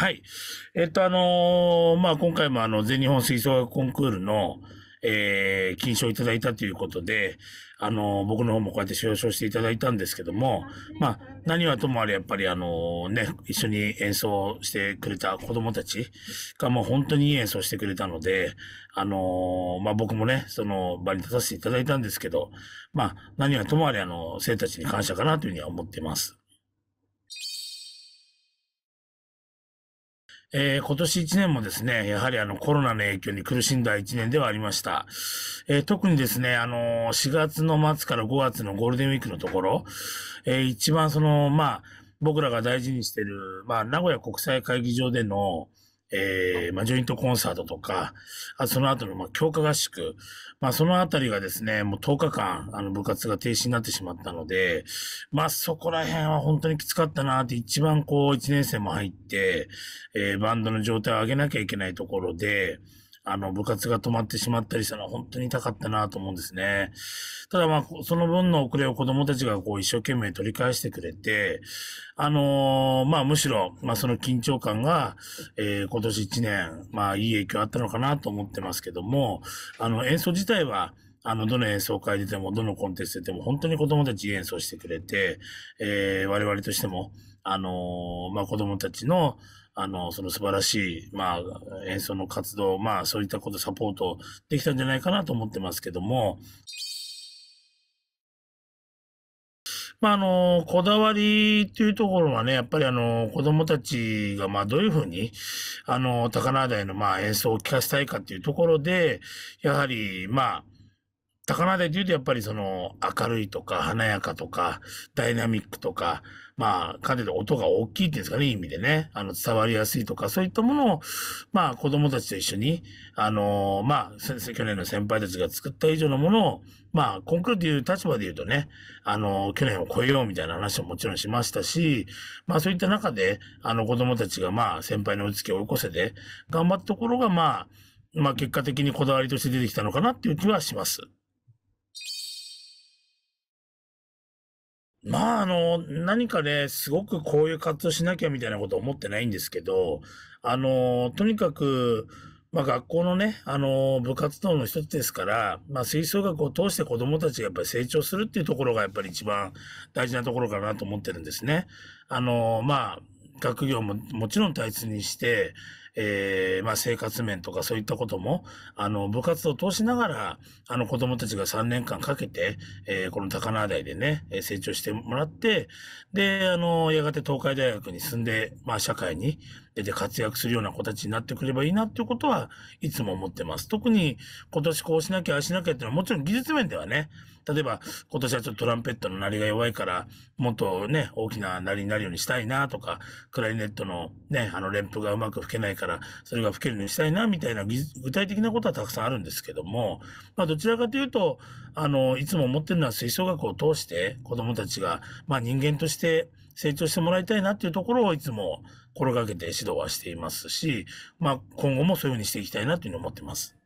はい。えっと、あのー、まあ、今回もあの、全日本吹奏楽コンクールの、えー、金賞いただいたということで、あのー、僕の方もこうやって表彰していただいたんですけども、まあ、何はともあれやっぱりあのね、一緒に演奏してくれた子供たちがもう本当にいい演奏してくれたので、あのー、まあ、僕もね、その場に立たせていただいたんですけど、まあ、何はともあれあの、生徒たちに感謝かなというふうには思っています。えー、今年1年もですね、やはりあのコロナの影響に苦しんだ1年ではありました。えー、特にですね、あの4月の末から5月のゴールデンウィークのところ、えー、一番その、まあ、僕らが大事にしてる、まあ、名古屋国際会議場での、えー、まあ、ジョイントコンサートとか、あその後の、まあ、強化合宿、まあ、そのあたりがですね、もう10日間、あの、部活が停止になってしまったので、まあ、そこら辺は本当にきつかったなって、一番こう、1年生も入って、えー、バンドの状態を上げなきゃいけないところで、あの、部活が止まってしまったりしたのは本当に痛かったなと思うんですね。ただまあ、その分の遅れを子供たちがこう一生懸命取り返してくれて、あのー、まあむしろ、まあその緊張感が、えー、今年1年、まあいい影響あったのかなと思ってますけども、あの演奏自体は、あの、どの演奏会でても、どのコンテストでも、本当に子供たち演奏してくれて、えー、我々としても、あの、まあ、子供たちの、あの、その素晴らしい、まあ、演奏の活動、まあ、そういったことサポートできたんじゃないかなと思ってますけども、まあ、あの、こだわりっていうところはね、やっぱりあの、子供たちが、まあ、どういうふうに、あの、高輪台の、まあ、演奏を聴かせたいかっていうところで、やはり、まあ、高輪で言うとやっぱりその明るいとか華やかとかダイナミックとか、まあ、かな音が大きいっていうんですかね、いい意味でね、あの、伝わりやすいとか、そういったものを、まあ、子供たちと一緒に、あのまあ、先生、去年の先輩たちが作った以上のものを、まあ、コンクールという立場で言うとね、あの去年を超えようみたいな話ももちろんしましたし、まあ、そういった中で、あの、子供たちが、まあ、先輩の追いつきを追い越せで、頑張ったところが、まあ、まあ、結果的にこだわりとして出てきたのかなっていう気はします。まあ、あの、何かね、すごくこういう活動しなきゃみたいなこと思ってないんですけど、あの、とにかく、まあ、学校のね、あの、部活動の一つですから、まあ、吹奏楽を通して子供たちがやっぱり成長するっていうところがやっぱり一番大事なところかなと思ってるんですね。あの、まあ、学業ももちろん大切にして、えー、まあ生活面とかそういったことも、あの、部活を通しながら、あの子供たちが3年間かけて、えー、この高輪台でね、成長してもらって、で、あの、やがて東海大学に進んで、まあ社会に出て活躍するような子たちになってくればいいなっていうことはいつも思ってます。特に今年こうしなきゃ、あしなきゃっていうのはもちろん技術面ではね、例えば、今年はちょっとトランペットの鳴りが弱いから、もっとね、大きな鳴りになるようにしたいなとか、クラリネットのね、あの、連符がうまく吹けないから、それが吹けるようにしたいな、みたいな具体的なことはたくさんあるんですけども、まあ、どちらかというと、あの、いつも思ってるのは吹奏楽を通して、子供たちが、まあ、人間として成長してもらいたいなっていうところをいつも心がけて指導はしていますし、まあ、今後もそういうふうにしていきたいなというふうに思ってます。